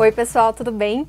Oi, pessoal, tudo bem?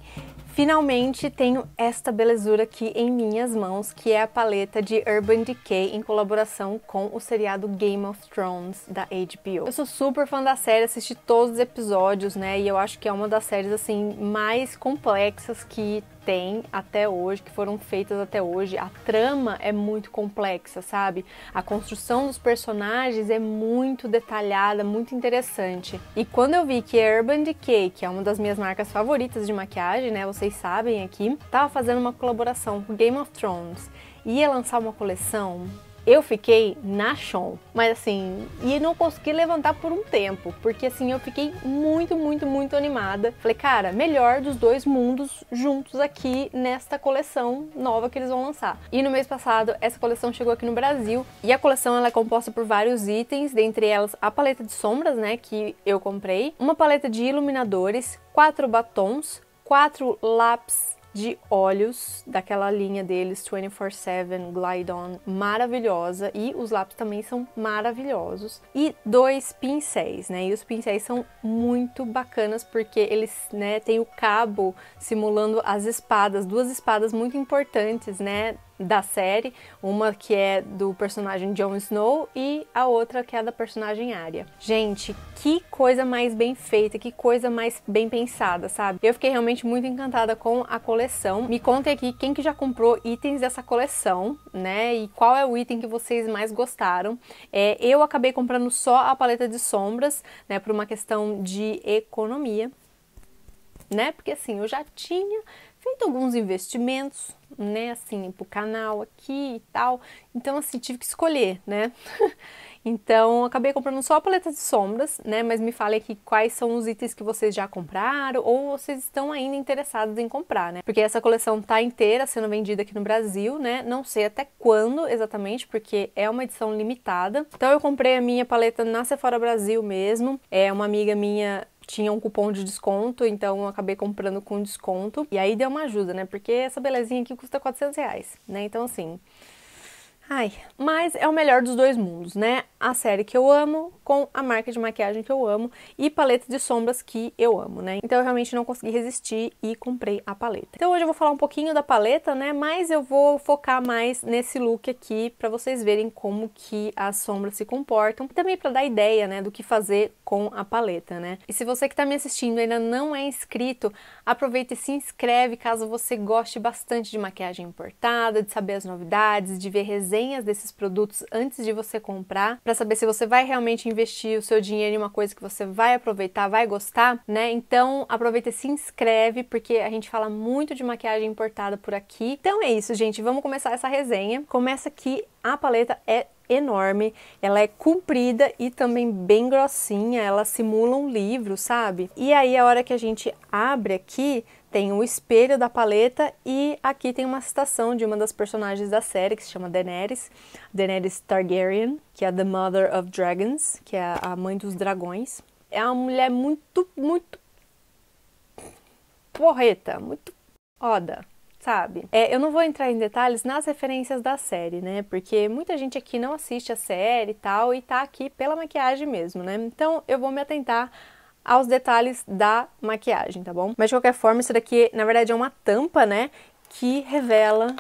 Finalmente tenho esta belezura aqui em minhas mãos, que é a paleta de Urban Decay em colaboração com o seriado Game of Thrones da HBO. Eu sou super fã da série, assisti todos os episódios, né? E eu acho que é uma das séries assim mais complexas que tem até hoje, que foram feitas até hoje. A trama é muito complexa, sabe? A construção dos personagens é muito detalhada, muito interessante. E quando eu vi que a Urban Decay, que é uma das minhas marcas favoritas de maquiagem, né, vocês sabem aqui, tava fazendo uma colaboração com Game of Thrones, ia lançar uma coleção eu fiquei na chão, mas assim, e não consegui levantar por um tempo, porque assim eu fiquei muito, muito, muito animada. Falei, cara, melhor dos dois mundos juntos aqui nesta coleção nova que eles vão lançar. E no mês passado, essa coleção chegou aqui no Brasil e a coleção ela é composta por vários itens, dentre elas a paleta de sombras, né, que eu comprei, uma paleta de iluminadores, quatro batons, quatro lápis de olhos daquela linha deles 24/7 Glide On maravilhosa e os lápis também são maravilhosos e dois pincéis, né? E os pincéis são muito bacanas porque eles, né, tem o cabo simulando as espadas, duas espadas muito importantes, né? da série, uma que é do personagem Jon Snow e a outra que é da personagem Arya. Gente, que coisa mais bem feita, que coisa mais bem pensada, sabe? Eu fiquei realmente muito encantada com a coleção. Me contem aqui quem que já comprou itens dessa coleção, né? E qual é o item que vocês mais gostaram? É, eu acabei comprando só a paleta de sombras, né, por uma questão de economia, né? Porque assim, eu já tinha feito alguns investimentos né? Assim, pro canal aqui e tal. Então, assim, tive que escolher, né? então, acabei comprando só a paleta de sombras, né? Mas me fale aqui quais são os itens que vocês já compraram ou vocês estão ainda interessados em comprar, né? Porque essa coleção tá inteira sendo vendida aqui no Brasil, né? Não sei até quando exatamente, porque é uma edição limitada. Então, eu comprei a minha paleta na Sephora Brasil mesmo. É uma amiga minha tinha um cupom de desconto, então eu acabei comprando com desconto. E aí deu uma ajuda, né? Porque essa belezinha aqui custa 400 reais, né? Então, assim, Ai, mas é o melhor dos dois mundos, né? A série que eu amo, com a marca de maquiagem que eu amo e paleta de sombras que eu amo, né? Então eu realmente não consegui resistir e comprei a paleta. Então hoje eu vou falar um pouquinho da paleta, né? Mas eu vou focar mais nesse look aqui para vocês verem como que as sombras se comportam. E também para dar ideia, né, do que fazer com a paleta, né? E se você que tá me assistindo ainda não é inscrito, aproveita e se inscreve caso você goste bastante de maquiagem importada, de saber as novidades, de ver resenhas resenhas desses produtos antes de você comprar, para saber se você vai realmente investir o seu dinheiro em uma coisa que você vai aproveitar, vai gostar, né? Então aproveita e se inscreve, porque a gente fala muito de maquiagem importada por aqui. Então é isso, gente. Vamos começar essa resenha. Começa aqui. A paleta é enorme, ela é comprida e também bem grossinha, ela simula um livro, sabe? E aí a hora que a gente abre aqui, tem o espelho da paleta e aqui tem uma citação de uma das personagens da série que se chama Daenerys, Daenerys Targaryen, que é the mother of dragons, que é a mãe dos dragões. É uma mulher muito, muito porreta, muito foda sabe? É, eu não vou entrar em detalhes nas referências da série, né? Porque muita gente aqui não assiste a série e tal e tá aqui pela maquiagem mesmo, né? Então eu vou me atentar aos detalhes da maquiagem, tá bom? Mas de qualquer forma, isso daqui na verdade é uma tampa, né? Que revela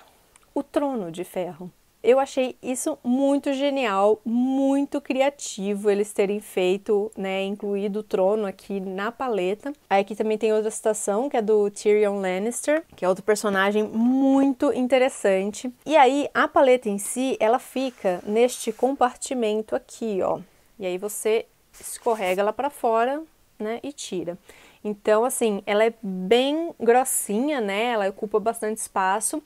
o trono de ferro eu achei isso muito genial, muito criativo eles terem feito, né, incluído o trono aqui na paleta. Aí aqui também tem outra citação, que é do Tyrion Lannister, que é outro personagem muito interessante. E aí a paleta em si, ela fica neste compartimento aqui, ó. E aí você escorrega ela para fora, né, e tira. Então, assim, ela é bem grossinha, né? Ela ocupa bastante espaço.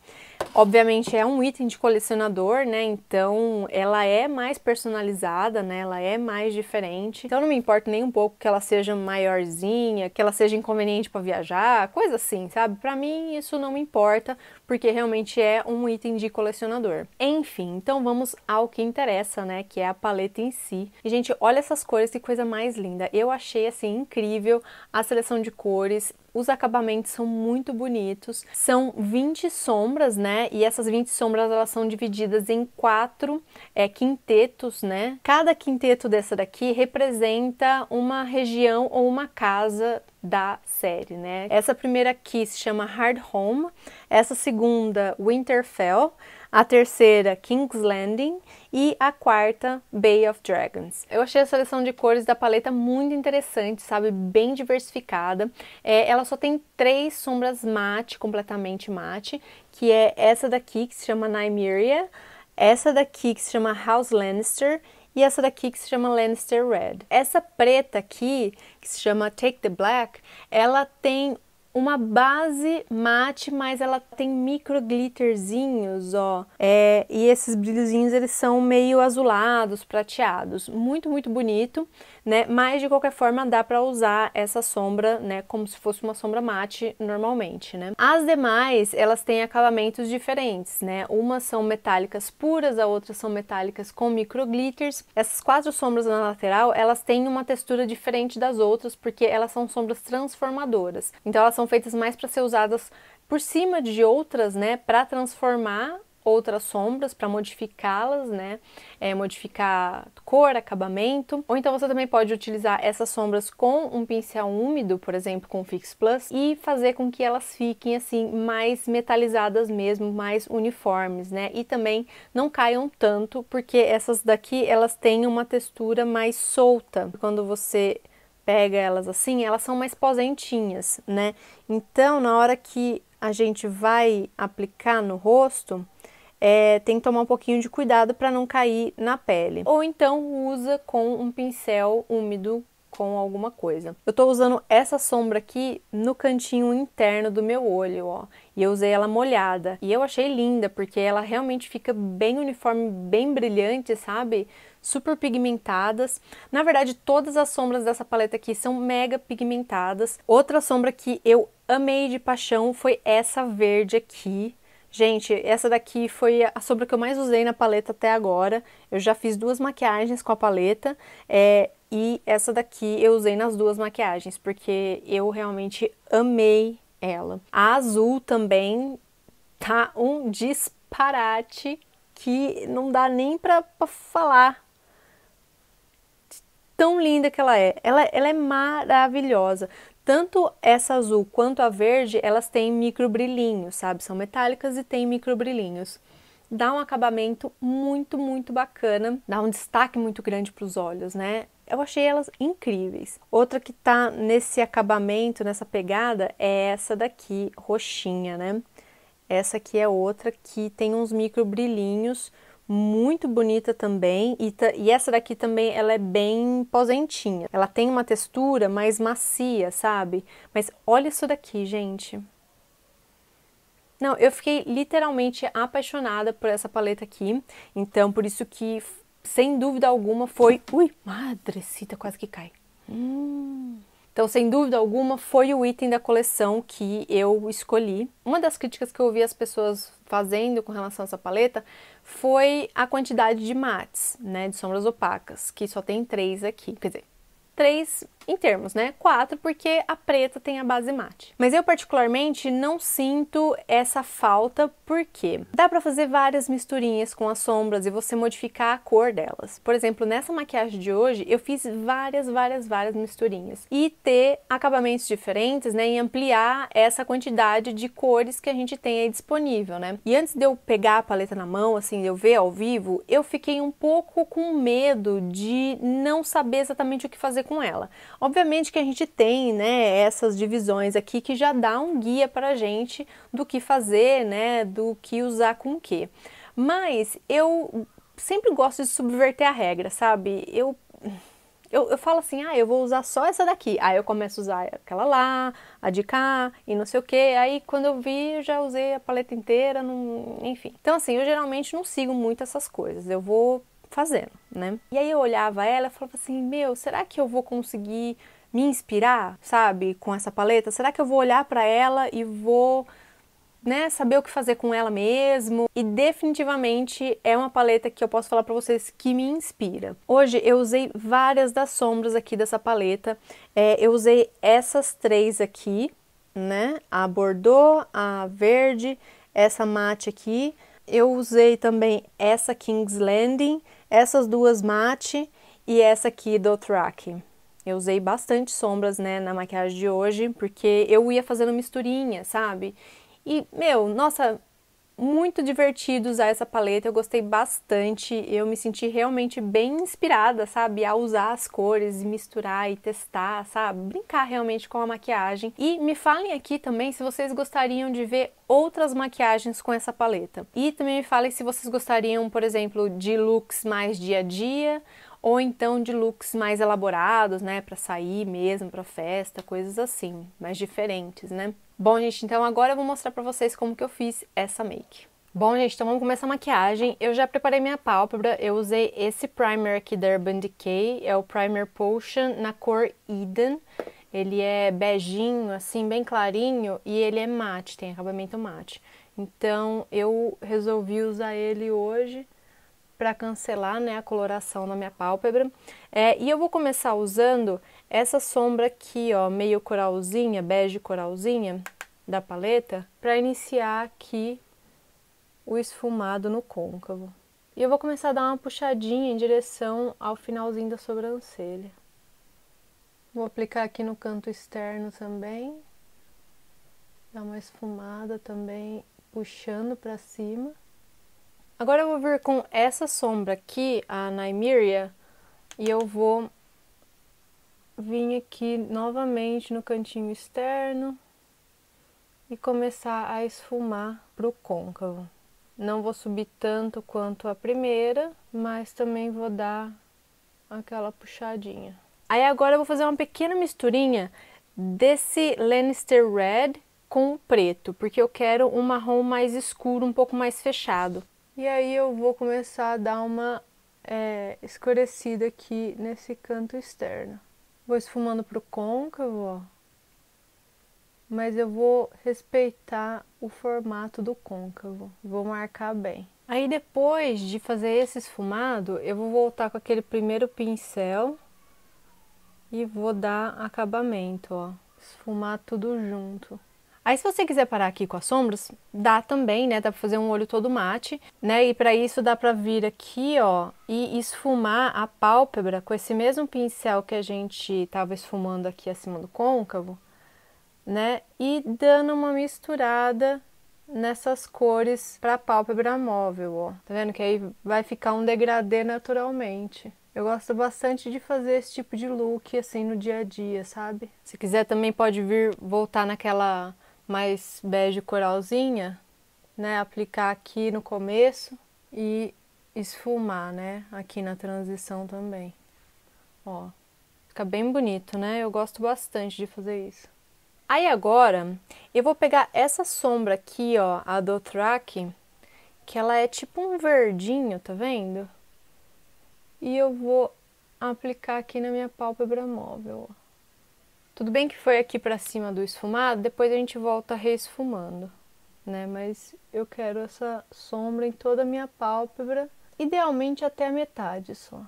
Obviamente é um item de colecionador, né? Então, ela é mais personalizada, né? Ela é mais diferente. Então, não me importa nem um pouco que ela seja maiorzinha, que ela seja inconveniente para viajar, coisa assim, sabe? Para mim isso não me importa, porque realmente é um item de colecionador. Enfim, então vamos ao que interessa, né? Que é a paleta em si. E, gente, olha essas cores, que coisa mais linda. Eu achei assim incrível a seleção variação de cores, os acabamentos são muito bonitos. São 20 sombras, né? E essas 20 sombras elas são divididas em quatro é, quintetos, né? Cada quinteto dessa daqui representa uma região ou uma casa da série, né? Essa primeira aqui se chama Hard Home, essa segunda Winterfell, a terceira King's Landing e a quarta Bay of Dragons. Eu achei a seleção de cores da paleta muito interessante, sabe, bem diversificada. É, ela só tem três sombras mate, completamente mate, que é essa daqui que se chama Nymeria, essa daqui que se chama House Lannister e essa daqui que se chama Lannister Red. Essa preta aqui, que se chama Take the Black, ela tem uma base mate, mas ela tem micro glitterzinhos, ó. É, e esses brilhozinhos, eles são meio azulados, prateados. Muito, muito bonito né? Mas de qualquer forma dá para usar essa sombra, né, como se fosse uma sombra mate normalmente, né? As demais, elas têm acabamentos diferentes, né? Umas são metálicas puras, a outra são metálicas com micro glitters. Essas quatro sombras na lateral, elas têm uma textura diferente das outras porque elas são sombras transformadoras. Então elas são feitas mais para ser usadas por cima de outras, né, para transformar outras sombras para modificá-las, né? É, modificar cor, acabamento. Ou então você também pode utilizar essas sombras com um pincel úmido, por exemplo, com o Fix Plus, e fazer com que elas fiquem assim mais metalizadas mesmo, mais uniformes, né? E também não caiam tanto, porque essas daqui elas têm uma textura mais solta. Quando você pega elas assim, elas são mais posentinhas, né? Então, na hora que a gente vai aplicar no rosto, é, tem que tomar um pouquinho de cuidado para não cair na pele. Ou então usa com um pincel úmido com alguma coisa. Eu tô usando essa sombra aqui no cantinho interno do meu olho, ó. E eu usei ela molhada. E eu achei linda, porque ela realmente fica bem uniforme, bem brilhante, sabe? Super pigmentadas. Na verdade, todas as sombras dessa paleta aqui são mega pigmentadas. Outra sombra que eu amei de paixão foi essa verde aqui Gente, essa daqui foi a sombra que eu mais usei na paleta até agora. Eu já fiz duas maquiagens com a paleta é, e essa daqui eu usei nas duas maquiagens, porque eu realmente amei ela. A azul também tá um disparate que não dá nem pra, pra falar tão linda que ela é. Ela, ela é maravilhosa. Tanto essa azul quanto a verde, elas têm micro sabe? São metálicas e têm micro Dá um acabamento muito, muito bacana, dá um destaque muito grande para os olhos, né? Eu achei elas incríveis. Outra que tá nesse acabamento, nessa pegada, é essa daqui, roxinha, né? Essa aqui é outra que tem uns micro muito bonita também e, e, essa daqui também ela é bem posentinha. Ela tem uma textura mais macia, sabe? Mas olha isso daqui, gente. Não, eu fiquei literalmente apaixonada por essa paleta aqui. Então, por isso que, sem dúvida alguma, foi... Ui, madrecita, quase que cai. Hum... Então, sem dúvida alguma, foi o item da coleção que eu escolhi. Uma das críticas que eu ouvi as pessoas fazendo com relação a essa paleta foi a quantidade de mates, né, de sombras opacas, que só tem três aqui, quer dizer, três em termos, né? 4, porque a preta tem a base mate. Mas eu particularmente não sinto essa falta porque dá para fazer várias misturinhas com as sombras e você modificar a cor delas. Por exemplo, nessa maquiagem de hoje eu fiz várias, várias, várias misturinhas e ter acabamentos diferentes, né, e ampliar essa quantidade de cores que a gente tem aí disponível, né? E antes de eu pegar a paleta na mão, assim, de eu ver ao vivo, eu fiquei um pouco com medo de não saber exatamente o que fazer com ela. Obviamente que a gente tem, né, essas divisões aqui que já dá um guia para a gente do que fazer, né, do que usar com o que. Mas eu sempre gosto de subverter a regra, sabe? Eu eu, eu, falo assim, ah, eu vou usar só essa daqui. Aí eu começo a usar aquela lá, a de cá e não sei o que. Aí quando eu vi, eu já usei a paleta inteira, não... enfim. Então, assim, eu geralmente não sigo muito essas coisas. Eu vou fazendo, né? E aí eu olhava ela e falava assim: Meu, será que eu vou conseguir me inspirar, sabe, com essa paleta? Será que eu vou olhar para ela e vou. Né, saber o que fazer com ela mesmo. E definitivamente é uma paleta que eu posso falar para vocês que me inspira. Hoje eu usei várias das sombras aqui dessa paleta. É, eu usei essas três aqui, né? A Bordeaux, a verde, essa mate aqui. Eu usei também essa King's Landing essas duas matte e essa aqui do Track. Eu usei bastante sombras, né, na maquiagem de hoje, porque eu ia fazendo misturinha, sabe? E, meu, nossa, muito divertido usar essa paleta, eu gostei bastante, eu me senti realmente bem inspirada, sabe, a usar as cores, misturar e testar, sabe, brincar realmente com a maquiagem. E me falem aqui também se vocês gostariam de ver outras maquiagens com essa paleta. E também me falem se vocês gostariam, por exemplo, de looks mais dia a dia, ou então de looks mais elaborados, né, para sair mesmo, para festa, coisas assim, mais diferentes, né? Bom, gente, então agora eu vou mostrar para vocês como que eu fiz essa make. Bom, gente, então vamos começar a maquiagem. Eu já preparei minha pálpebra, eu usei esse primer aqui da Urban Decay, é o Primer Potion na cor Eden. Ele é beijinho, assim, bem clarinho, e ele é mate, tem acabamento mate. Então, eu resolvi usar ele hoje para cancelar né, a coloração na minha pálpebra. É, e eu vou começar usando essa sombra aqui, ó, meio coralzinha, bege coralzinha da paleta, para iniciar aqui o esfumado no côncavo. E eu vou começar a dar uma puxadinha em direção ao finalzinho da sobrancelha. Vou aplicar aqui no canto externo também. Dar uma esfumada também, puxando para cima. Agora eu vou vir com essa sombra aqui, a Nymeria, e eu vou vir aqui novamente no cantinho externo e começar a esfumar para o côncavo. Não vou subir tanto quanto a primeira, mas também vou dar aquela puxadinha. Aí agora eu vou fazer uma pequena misturinha desse Lannister Red com o preto, porque eu quero um marrom mais escuro, um pouco mais fechado. E aí eu vou começar a dar uma é, escurecida aqui nesse canto externo. Vou esfumando para o côncavo, ó. Mas eu vou respeitar o formato do côncavo. Vou marcar bem. Aí depois de fazer esse esfumado, eu vou voltar com aquele primeiro pincel e vou dar acabamento, ó. Esfumar tudo junto. Aí se você quiser parar aqui com as sombras, dá também, né? Dá pra fazer um olho todo mate, né? E para isso dá pra vir aqui, ó, e esfumar a pálpebra com esse mesmo pincel que a gente tava esfumando aqui acima do côncavo, né? E dando uma misturada nessas cores para pálpebra móvel, ó. Tá vendo que aí vai ficar um degradê naturalmente. Eu gosto bastante de fazer esse tipo de look assim no dia a dia, sabe? Se quiser também pode vir voltar naquela mais bege coralzinha, né? Aplicar aqui no começo e esfumar, né? Aqui na transição também. Ó, fica bem bonito, né? Eu gosto bastante de fazer isso. Aí agora, eu vou pegar essa sombra aqui, ó, a Dothrak, que ela é tipo um verdinho, tá vendo? E eu vou aplicar aqui na minha pálpebra móvel, ó. Tudo bem que foi aqui para cima do esfumado, depois a gente volta reesfumando, né? Mas eu quero essa sombra em toda a minha pálpebra, idealmente até a metade só,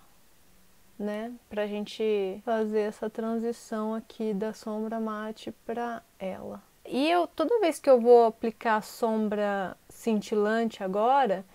né? Pra gente fazer essa transição aqui da sombra mate para ela. E eu toda vez que eu vou aplicar sombra cintilante agora,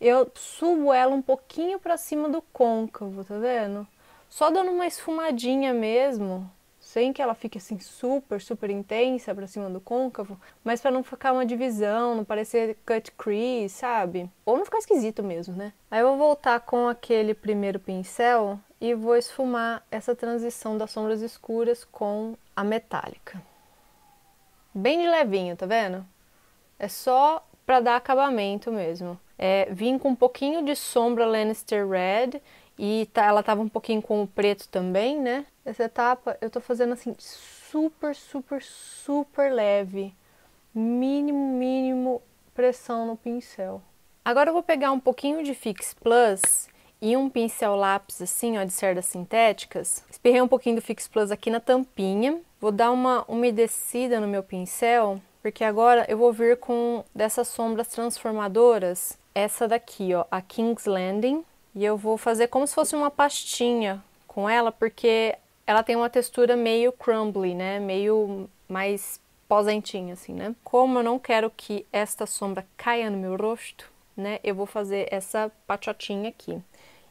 eu subo ela um pouquinho para cima do côncavo, tá vendo? Só dando uma esfumadinha mesmo, sem que ela fique assim super, super intensa para cima do côncavo, mas para não ficar uma divisão, não parecer cut crease, sabe? Ou não ficar esquisito mesmo, né? Aí eu vou voltar com aquele primeiro pincel e vou esfumar essa transição das sombras escuras com a metálica. Bem de levinho, tá vendo? É só para dar acabamento mesmo. É, vim com um pouquinho de sombra Lannister Red e tá, ela tava um pouquinho com o preto também, né? Essa etapa eu tô fazendo assim super, super, super leve. Mínimo, mínimo pressão no pincel. Agora eu vou pegar um pouquinho de Fix Plus e um pincel lápis assim, ó, de cerdas sintéticas. Espirrei um pouquinho do Fix Plus aqui na tampinha. Vou dar uma umedecida no meu pincel, porque agora eu vou vir com dessas sombras transformadoras, essa daqui, ó, a King's Landing, e eu vou fazer como se fosse uma pastinha com ela, porque ela tem uma textura meio crumbly, né? Meio mais pozentinha assim, né? Como eu não quero que esta sombra caia no meu rosto, né? Eu vou fazer essa pachotinha aqui.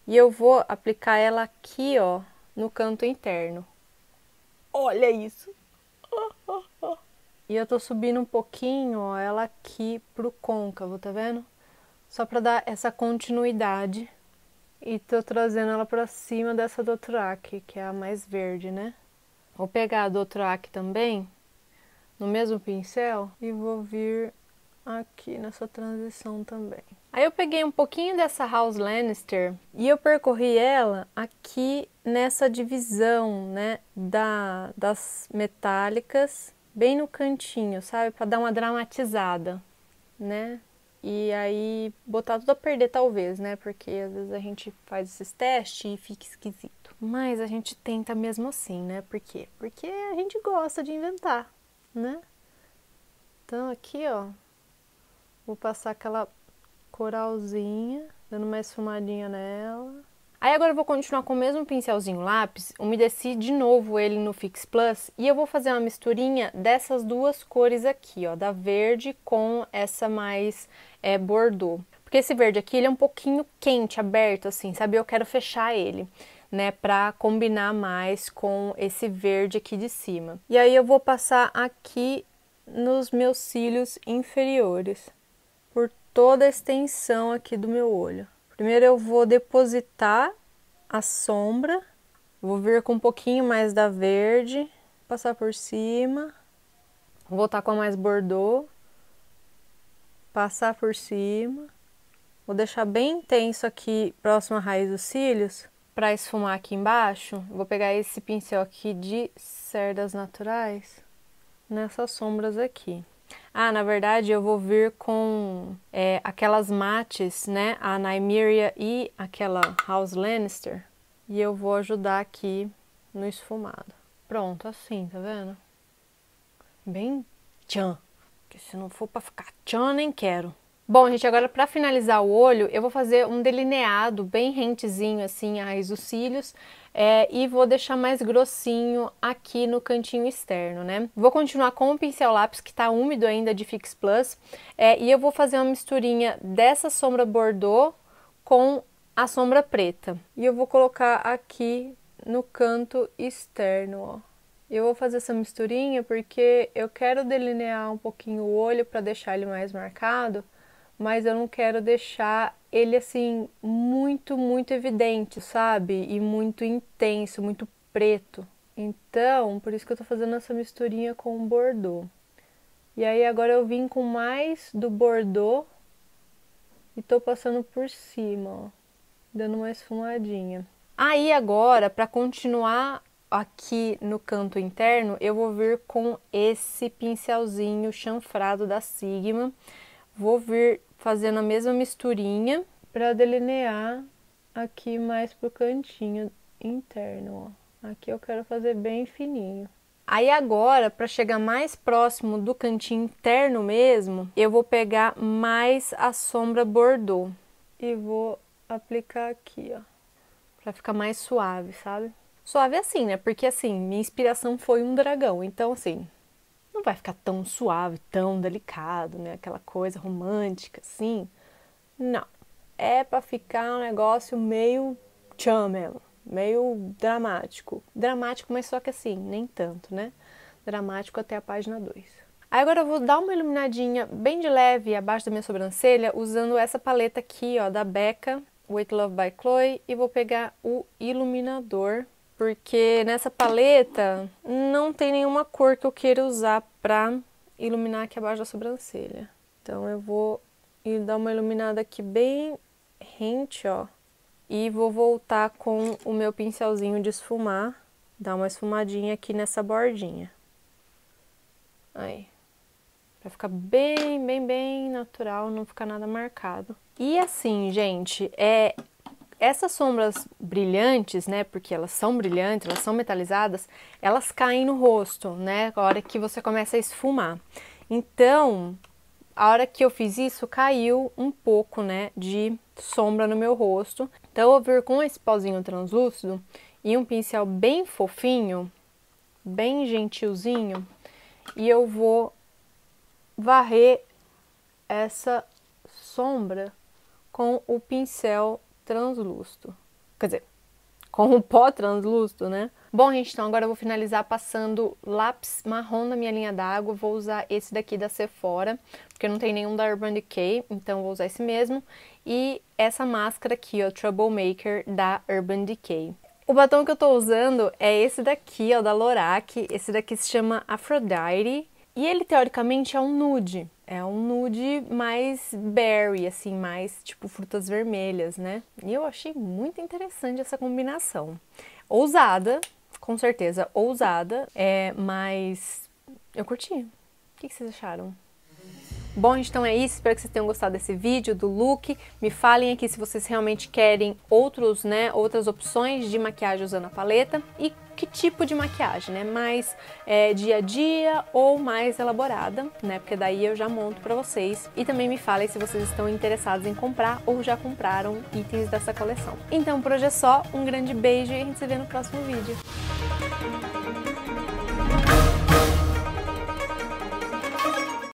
E eu vou aplicar ela aqui, ó, no canto interno. Olha isso! E eu tô subindo um pouquinho, ó, ela aqui pro côncavo, tá vendo? Só pra dar essa continuidade e tô trazendo ela para cima dessa Dothraki, que é a mais verde, né? Vou pegar a Dothraki também, no mesmo pincel, e vou vir aqui nessa transição também. Aí eu peguei um pouquinho dessa House Lannister e eu percorri ela aqui nessa divisão, né, da, das metálicas, bem no cantinho, sabe? Para dar uma dramatizada, né? e aí botar tudo a perder talvez, né? Porque às vezes a gente faz esses testes e fica esquisito. Mas a gente tenta mesmo assim, né? Por quê? Porque a gente gosta de inventar, né? Então aqui, ó, vou passar aquela coralzinha, dando uma esfumadinha nela. Aí agora eu vou continuar com o mesmo pincelzinho lápis, umedeci de novo ele no Fix Plus e eu vou fazer uma misturinha dessas duas cores aqui, ó, da verde com essa mais é, Bordeaux. Porque esse verde aqui, ele é um pouquinho quente, aberto assim, sabe? Eu quero fechar ele, né? Pra combinar mais com esse verde aqui de cima. E aí eu vou passar aqui nos meus cílios inferiores. Por toda a extensão aqui do meu olho. Primeiro eu vou depositar a sombra. Vou vir com um pouquinho mais da verde. Passar por cima. Voltar com a mais Bordeaux passar por cima. Vou deixar bem intenso aqui próximo à raiz dos cílios para esfumar aqui embaixo. Vou pegar esse pincel aqui de cerdas naturais nessas sombras aqui. Ah, na verdade eu vou vir com é, aquelas mates, né? A Nymeria e aquela House Lannister. E eu vou ajudar aqui no esfumado. Pronto, assim, tá vendo? Bem tchan. Porque se não for para ficar tchan, nem quero. Bom, gente, agora para finalizar o olho, eu vou fazer um delineado bem rentezinho assim à raiz dos cílios é, e vou deixar mais grossinho aqui no cantinho externo, né? Vou continuar com o pincel lápis que tá úmido ainda de Fix Plus é, e eu vou fazer uma misturinha dessa sombra bordô com a sombra preta. E eu vou colocar aqui no canto externo, ó. Eu vou fazer essa misturinha porque eu quero delinear um pouquinho o olho para deixar ele mais marcado, mas eu não quero deixar ele assim muito, muito evidente, sabe? E muito intenso, muito preto. Então, por isso que eu tô fazendo essa misturinha com o bordô. E aí agora eu vim com mais do bordô e tô passando por cima, ó, dando uma esfumadinha. Aí agora, para continuar aqui no canto interno, eu vou vir com esse pincelzinho chanfrado da Sigma. Vou vir fazendo a mesma misturinha para delinear aqui mais pro cantinho interno, ó. Aqui eu quero fazer bem fininho. Aí agora, para chegar mais próximo do cantinho interno mesmo, eu vou pegar mais a sombra bordô e vou aplicar aqui, ó, para ficar mais suave, sabe? Suave assim, né? Porque assim, minha inspiração foi um dragão, então assim, não vai ficar tão suave, tão delicado, né? Aquela coisa romântica assim. Não. É para ficar um negócio meio chamelo, meio dramático. Dramático, mas só que assim, nem tanto, né? Dramático até a página 2. Aí agora eu vou dar uma iluminadinha bem de leve abaixo da minha sobrancelha usando essa paleta aqui, ó, da Becca, Wait Love by Chloe, e vou pegar o iluminador porque nessa paleta não tem nenhuma cor que eu queira usar para iluminar aqui abaixo da sobrancelha. Então eu vou dar uma iluminada aqui bem rente, ó. E vou voltar com o meu pincelzinho de esfumar, dar uma esfumadinha aqui nessa bordinha. Aí. Pra ficar bem, bem, bem natural, não ficar nada marcado. E assim, gente, é essas sombras brilhantes, né, porque elas são brilhantes, elas são metalizadas, elas caem no rosto, né, a hora que você começa a esfumar. Então, a hora que eu fiz isso, caiu um pouco, né, de sombra no meu rosto. Então, eu vou com esse pauzinho translúcido e um pincel bem fofinho, bem gentilzinho, e eu vou varrer essa sombra com o pincel translúcido. Quer dizer, com o pó translúcido, né? Bom, gente, então agora eu vou finalizar passando lápis marrom na minha linha d'água. Vou usar esse daqui da Sephora, porque não tem nenhum da Urban Decay, então vou usar esse mesmo. E essa máscara aqui, ó, Troublemaker, da Urban Decay. O batom que eu tô usando é esse daqui, ó, da Lorac. Esse daqui se chama Aphrodite. E ele teoricamente é um nude, é um nude mais berry, assim, mais tipo frutas vermelhas, né? E eu achei muito interessante essa combinação. Ousada, com certeza ousada, é, mas eu curti. O que, que vocês acharam? Bom, então é isso. Espero que vocês tenham gostado desse vídeo, do look. Me falem aqui se vocês realmente querem outros, né, outras opções de maquiagem usando a paleta e que tipo de maquiagem, né? Mais é, dia a dia ou mais elaborada, né? Porque daí eu já monto para vocês. E também me falem se vocês estão interessados em comprar ou já compraram itens dessa coleção. Então por hoje é só. Um grande beijo e a gente se vê no próximo vídeo.